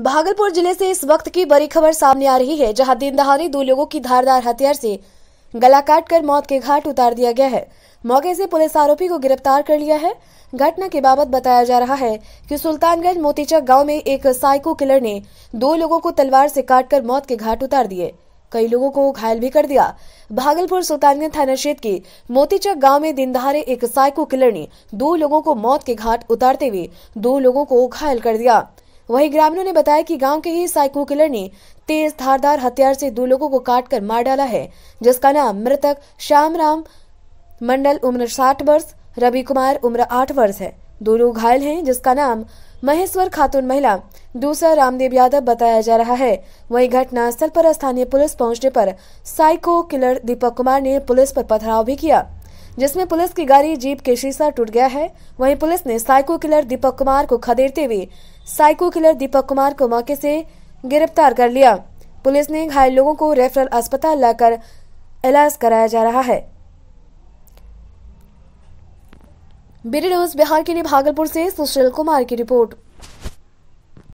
भागलपुर जिले से इस वक्त की बड़ी खबर सामने आ रही है जहां दिन दहाड़े दो लोगों की धारदार हथियार से गला काट कर मौत के घाट उतार दिया गया है मौके से पुलिस आरोपी को गिरफ्तार कर लिया है घटना के बाबत बताया जा रहा है कि सुल्तानगंज मोतीचक गांव में एक साइको किलर ने दो लोगों को तलवार से काटकर मौत के घाट उतार दिए कई लोगों को घायल भी कर दिया भागलपुर सुल्तानगंज थाना क्षेत्र के मोतीचक गांव में दिन दहाड़े एक साइको किलर ने दो लोगों को मौत के घाट उतारते हुए दो लोगों को घायल कर दिया वहीं ग्रामीणों ने बताया कि गांव के ही साइको किलर ने तेज धारदार हथियार से दो लोगों को काटकर मार डाला है जिसका नाम मृतक श्याम राम मंडल उम्र साठ वर्ष रवि कुमार उम्र आठ वर्ष है दो लोग घायल हैं जिसका नाम महेश्वर खातून महिला दूसरा रामदेव यादव बताया जा रहा है वहीं घटना स्थल पर स्थानीय पुलिस पहुंचने पर साइको किलर दीपक कुमार ने पुलिस पर पथराव भी किया जिसमें पुलिस की गाड़ी जीप के शीशा टूट गया है वहीं पुलिस ने साइको किलर दीपक कुमार को खदेड़ते हुए साइको किलर दीपक कुमार को मौके से गिरफ्तार कर लिया पुलिस ने घायल लोगों को रेफरल अस्पताल लाकर इलाज कराया जा रहा है न्यूज बिहार के लिए भागलपुर से सुशील कुमार की रिपोर्ट